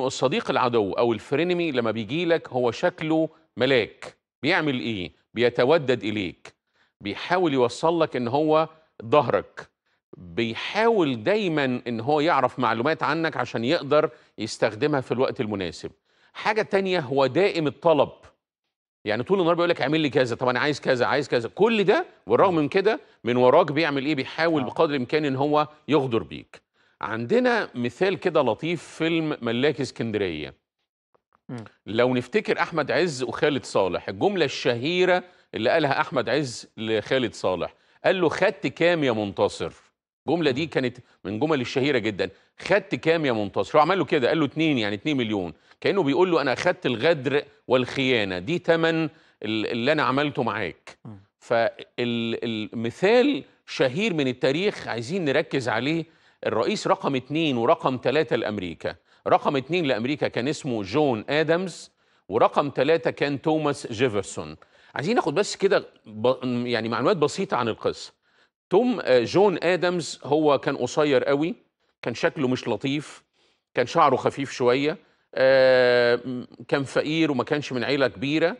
الصديق العدو او الفرينمي لما بيجي لك هو شكله ملاك بيعمل ايه بيتودد اليك بيحاول يوصل لك ان هو ظهرك بيحاول دايما ان هو يعرف معلومات عنك عشان يقدر يستخدمها في الوقت المناسب حاجه تانية هو دائم الطلب يعني طول النهار بيقول لك اعمل لي كذا طب انا عايز كذا عايز كذا كل ده والرغم من كده من وراك بيعمل ايه بيحاول آه. بقدر الامكان ان هو يغدر بيك عندنا مثال كده لطيف فيلم ملاك اسكندرية لو نفتكر أحمد عز وخالد صالح الجملة الشهيرة اللي قالها أحمد عز لخالد صالح قال له خدت كام يا منتصر الجملة دي كانت من جمل الشهيرة جدا خدت كام يا منتصر هو عمله له كده قال له اتنين يعني اتنين مليون كأنه بيقول له أنا خدت الغدر والخيانة دي تمن اللي أنا عملته معاك فالمثال شهير من التاريخ عايزين نركز عليه الرئيس رقم اثنين ورقم ثلاثة لأمريكا رقم اثنين لأمريكا كان اسمه جون آدمز ورقم ثلاثة كان توماس جيفرسون عايزين ناخد بس كده يعني معلومات بسيطة عن القصة توم آه، جون آدمز هو كان قصير قوي كان شكله مش لطيف كان شعره خفيف شوية آه، كان فقير وما كانش من عيلة كبيرة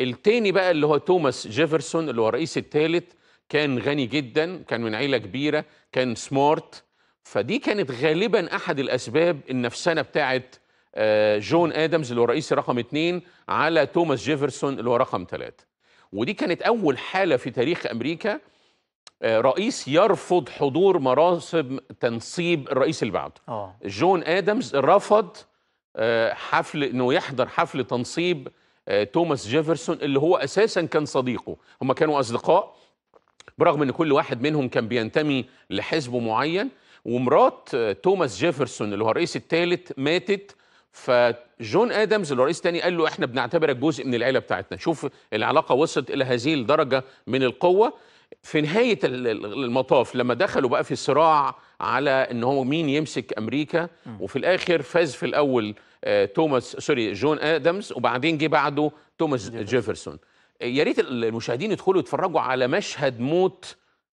التاني بقى اللي هو توماس جيفرسون اللي هو الرئيس الثالث كان غني جدا كان من عيلة كبيرة كان سمارت فدي كانت غالبا احد الاسباب النفسانه بتاعت آه، جون ادمز اللي هو رئيس رقم اثنين على توماس جيفرسون اللي هو رقم ثلاثه ودي كانت اول حاله في تاريخ امريكا آه، رئيس يرفض حضور مراسم تنصيب الرئيس اللي بعده آه. جون ادمز رفض حفل انه يحضر حفل تنصيب توماس جيفرسون اللي هو اساسا كان صديقه هم كانوا اصدقاء برغم ان كل واحد منهم كان بينتمي لحزب معين ومرات آه، توماس جيفرسون اللي هو الرئيس الثالث ماتت فجون ادمز اللي هو الرئيس الثاني قال له احنا بنعتبرك جزء من العيله بتاعتنا شوف العلاقه وصلت الى هذه الدرجه من القوه في نهايه المطاف لما دخلوا بقى في صراع على ان هو مين يمسك امريكا وفي الاخر فاز في الاول آه، توماس سوري جون ادمز وبعدين جه بعده توماس جيفرسون يا ريت المشاهدين يدخلوا يتفرجوا على مشهد موت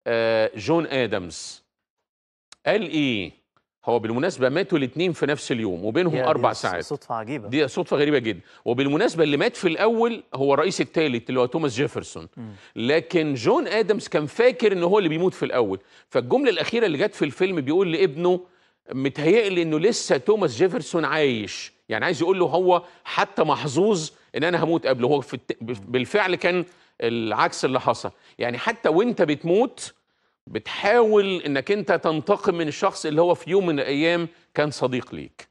آه، جون ادمز قال ايه هو بالمناسبه ماتوا الاثنين في نفس اليوم وبينهم اربع ساعات صدفه عجيبه دي صدفه غريبه جدا وبالمناسبه اللي مات في الاول هو الرئيس الثالث اللي هو توماس جيفرسون م. لكن جون ادمز كان فاكر ان هو اللي بيموت في الاول فالجمله الاخيره اللي جت في الفيلم بيقول لابنه متهيألي انه لسه توماس جيفرسون عايش يعني عايز يقول له هو حتى محظوظ ان انا هموت قبله هو في الت... بالفعل كان العكس اللي حصل يعني حتى وانت بتموت بتحاول انك انت تنتقم من الشخص اللي هو في يوم من الايام كان صديق ليك